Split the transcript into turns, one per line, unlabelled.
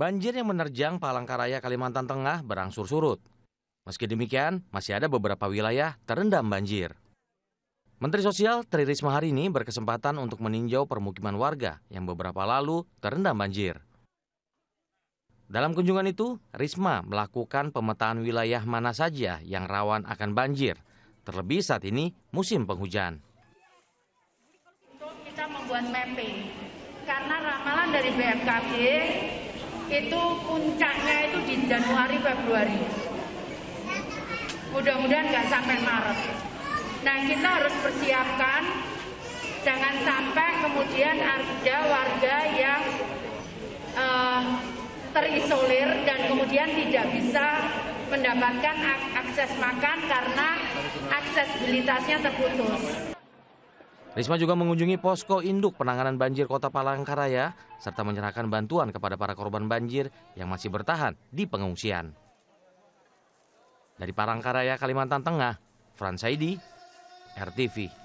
Banjir yang menerjang Palangkaraya, Kalimantan Tengah berangsur surut. Meski demikian, masih ada beberapa wilayah terendam banjir. Menteri Sosial Tri Risma hari ini berkesempatan untuk meninjau permukiman warga yang beberapa lalu terendam banjir. Dalam kunjungan itu, Risma melakukan pemetaan wilayah mana saja yang rawan akan banjir, terlebih saat ini musim penghujan.
kita membuat mapping, karena ramalan dari BMKG itu puncaknya itu di Januari Februari. Mudah-mudahan nggak sampai Maret. Nah kita harus persiapkan jangan sampai kemudian ada warga yang uh, terisolir dan kemudian tidak bisa mendapatkan akses makan karena aksesibilitasnya terputus.
Risma juga mengunjungi posko induk penanganan banjir kota Palangkaraya serta menyerahkan bantuan kepada para korban banjir yang masih bertahan di pengungsian. Dari Palangkaraya, Kalimantan Tengah, Fransaidi, RTV.